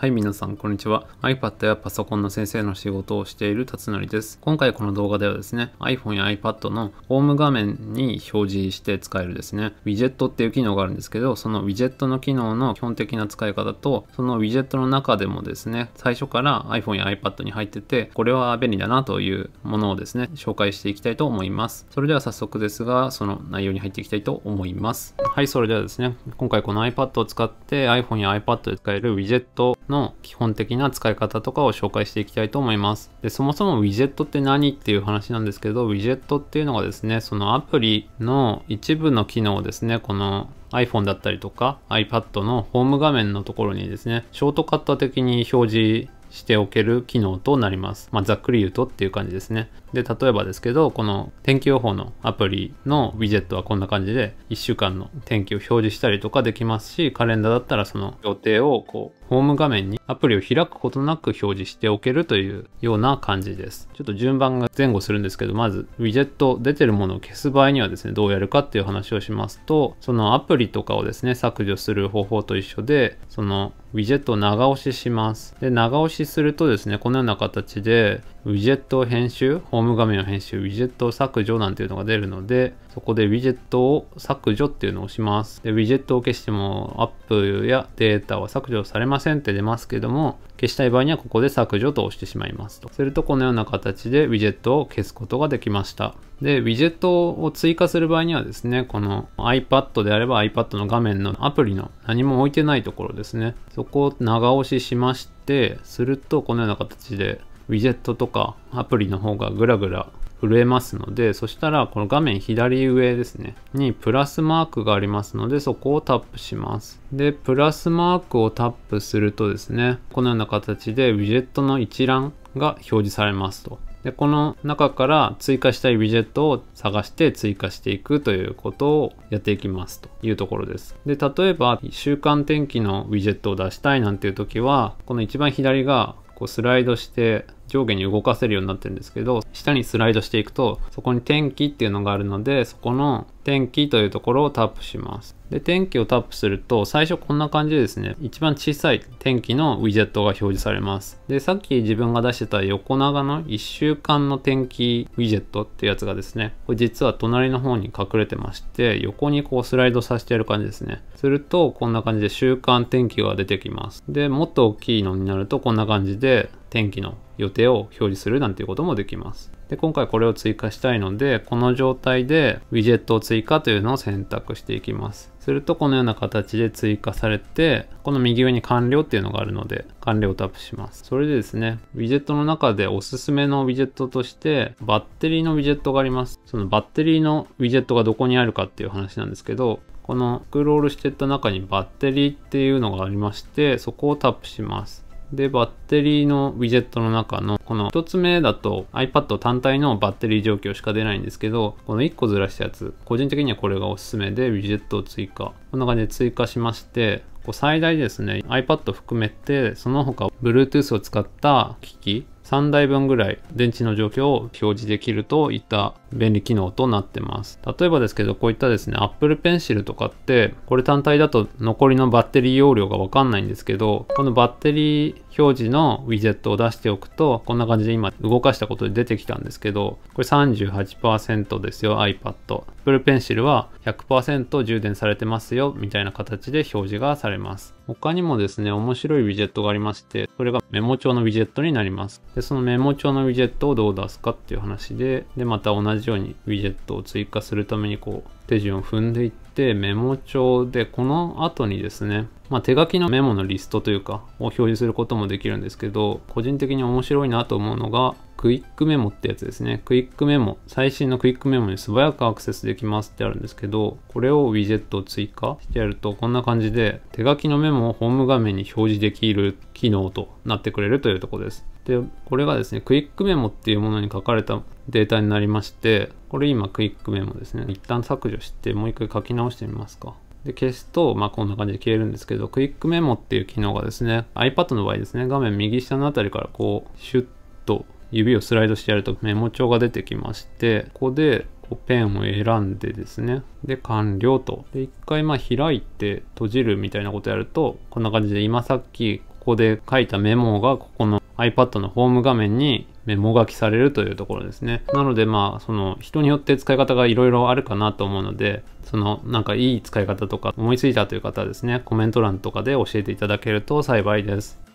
はい、皆さん、こんにちは。iPad やパソコンの先生の仕事をしている達成です。今回この動画ではですね、iPhone や iPad のホーム画面に表示して使えるですね、ウィジェットっていう機能があるんですけど、そのウィジェットの機能の基本的な使い方と、そのウィジェットの中でもですね、最初から iPhone や iPad に入ってて、これは便利だなというものをですね、紹介していきたいと思います。それでは早速ですが、その内容に入っていきたいと思います。はい、それではですね、今回この iPad を使って iPhone や iPad で使えるウィジェットの基本的な使い方とかを紹介していきたいと思います。で、そもそもウィジェットって何っていう話なんですけど、ウィジェットっていうのがですね、そのアプリの一部の機能をですね、この iPhone だったりとか iPad のホーム画面のところにですね、ショートカット的に表示しておける機能となります。まあ、ざっくり言うとっていう感じですね。で、例えばですけど、この天気予報のアプリのウィジェットはこんな感じで、1週間の天気を表示したりとかできますし、カレンダーだったらその予定をこう、ホーム画面にアプリを開くことなく表示しておけるというような感じです。ちょっと順番が前後するんですけど、まず、ウィジェット出てるものを消す場合にはですね、どうやるかっていう話をしますと、そのアプリとかをですね、削除する方法と一緒で、そのウィジェットを長押しします。で、長押しするとですね、このような形で、ウィジェットを編集、ホーム画面を編集、ウィジェットを削除なんていうのが出るので、そこでウィジェットを削除っていうのをします。で、ウィジェットを消してもアップやデータは削除されませんって出ますけども、消したい場合にはここで削除と押してしまいますと。するとこのような形でウィジェットを消すことができました。で、ウィジェットを追加する場合にはですね、この iPad であれば iPad の画面のアプリの何も置いてないところですね。そこを長押ししまして、するとこのような形でウィジェットとかアプリの方がぐらぐら震えますので、そしたらこの画面左上ですね、にプラスマークがありますので、そこをタップします。で、プラスマークをタップするとですね、このような形でウィジェットの一覧が表示されますと。で、この中から追加したいウィジェットを探して追加していくということをやっていきますというところです。で、例えば週間天気のウィジェットを出したいなんていう時は、この一番左がこうスライドして上下に動かせるようになってるんですけど下にスライドしていくとそこに天気っていうのがあるのでそこの天気というところをタップします。で、天気をタップすると、最初こんな感じでですね、一番小さい天気のウィジェットが表示されます。で、さっき自分が出してた横長の1週間の天気ウィジェットっていうやつがですね、これ実は隣の方に隠れてまして、横にこうスライドさせてる感じですね。すると、こんな感じで週間天気が出てきます。で、もっと大きいのになると、こんな感じで天気の予定を表示するなんていうこともできます。で、今回これを追加したいので、この状態でウィジェットを追加というのを選択していきます。するとこのような形で追加されて、この右上に完了っていうのがあるので、完了をタップします。それでですね、ウィジェットの中でおすすめのウィジェットとして、バッテリーのウィジェットがあります。そのバッテリーのウィジェットがどこにあるかっていう話なんですけど、このスクロールしていった中にバッテリーっていうのがありまして、そこをタップします。で、バッテリーのウィジェットの中の、この1つ目だと iPad 単体のバッテリー状況しか出ないんですけど、この1個ずらしたやつ、個人的にはこれがおすすめで、ウィジェットを追加。こんな感じで追加しまして、こう最大ですね、iPad 含めて、その他 Bluetooth を使った機器3台分ぐらい電池の状況を表示できるといった便利機能となってます。例えばですけど、こういったですね、Apple Pencil とかって、これ単体だと残りのバッテリー容量がわかんないんですけど、このバッテリー表示のウィジェットを出しておくと、こんな感じで今動かしたことで出てきたんですけど、これ38%ですよ、iPad。Apple Pencil は100%充電されてますよ、みたいな形で表示がされます。他にもですね、面白いウィジェットがありまして、それがメモ帳のウィジェットになります。で、そのメモ帳のウィジェットをどう出すかっていう話で、で、また同じようにウィジェットを追加するためにこう、手順を踏んでいって、メモ帳でこの後にですね、まあ、手書きのメモのリストというかを表示することもできるんですけど個人的に面白いなと思うのがクイックメモってやつですねクイックメモ最新のクイックメモに素早くアクセスできますってあるんですけどこれをウィジェットを追加してやるとこんな感じで手書きのメモをホーム画面に表示できる機能となってくれるというとこですでこれがですねクイックメモっていうものに書かれたデータになりましてこれ今クイックメモですね一旦削除してもう一回書き直してみますかで、消すと、まあ、こんな感じで消えるんですけど、クイックメモっていう機能がですね、iPad の場合ですね、画面右下のあたりからこう、シュッと指をスライドしてやるとメモ帳が出てきまして、ここでペンを選んでですね、で、完了と。で、一回まあ開いて閉じるみたいなことやると、こんな感じで今さっきここで書いたメモがここの iPad のホーム画面にメモ書きされるというところですね。なのでまあその人によって使い方がいろいろあるかなと思うのでそのなんかいい使い方とか思いついたという方はですねコメント欄とかで教えていただけると幸いです。